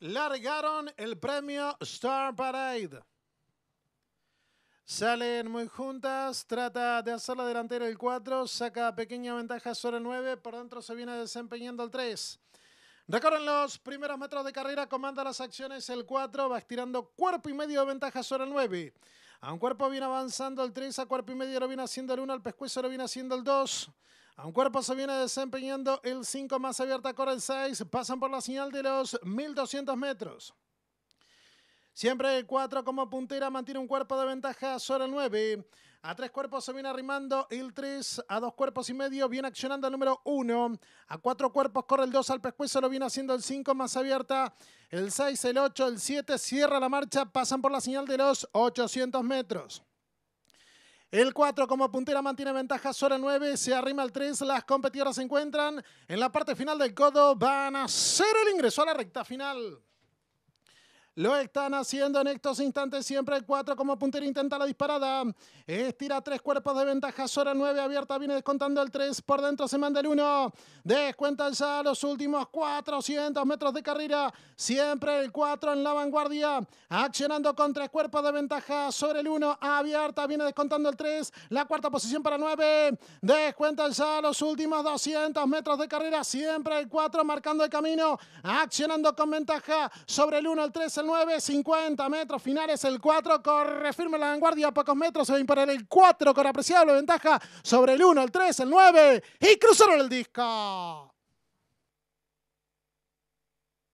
largaron el premio Star Parade. Salen muy juntas, trata de hacer la delantera el 4, saca pequeña ventaja sobre el 9, por dentro se viene desempeñando el 3. Recorren los primeros metros de carrera, comanda las acciones el 4, va estirando cuerpo y medio de ventaja sobre el 9. A un cuerpo viene avanzando el 3, a cuerpo y medio lo viene haciendo el 1, al pescuezo lo viene haciendo el 2. A un cuerpo se viene desempeñando el 5 más abierta corre el 6. Pasan por la señal de los 1200 metros. Siempre el 4 como puntera mantiene un cuerpo de ventaja solo el 9. A tres cuerpos se viene arrimando el 3. A dos cuerpos y medio viene accionando el número 1. A cuatro cuerpos corre el 2 al pescuezo. Lo viene haciendo el 5 más abierta. El 6, el 8, el 7. Cierra la marcha. Pasan por la señal de los 800 metros. El 4 como puntera mantiene ventaja sobre 9, se arrima al 3, las competidoras se encuentran en la parte final del codo, van a hacer el ingreso a la recta final. Lo están haciendo en estos instantes. Siempre el 4 como puntero intenta la disparada. Estira tres cuerpos de ventaja. Sora 9 abierta. Viene descontando el 3. Por dentro se manda el 1. Descuentan ya los últimos 400 metros de carrera. Siempre el 4 en la vanguardia. Accionando con tres cuerpos de ventaja sobre el 1. Abierta. Viene descontando el 3. La cuarta posición para 9. Descuentan ya los últimos 200 metros de carrera. Siempre el 4 marcando el camino. Accionando con ventaja sobre el 1. El 3. en 9, 50 metros finales. El 4 corre firme la vanguardia a pocos metros. Se va a imponer el 4 con apreciable ventaja sobre el 1, el 3, el 9. Y cruzaron el disco.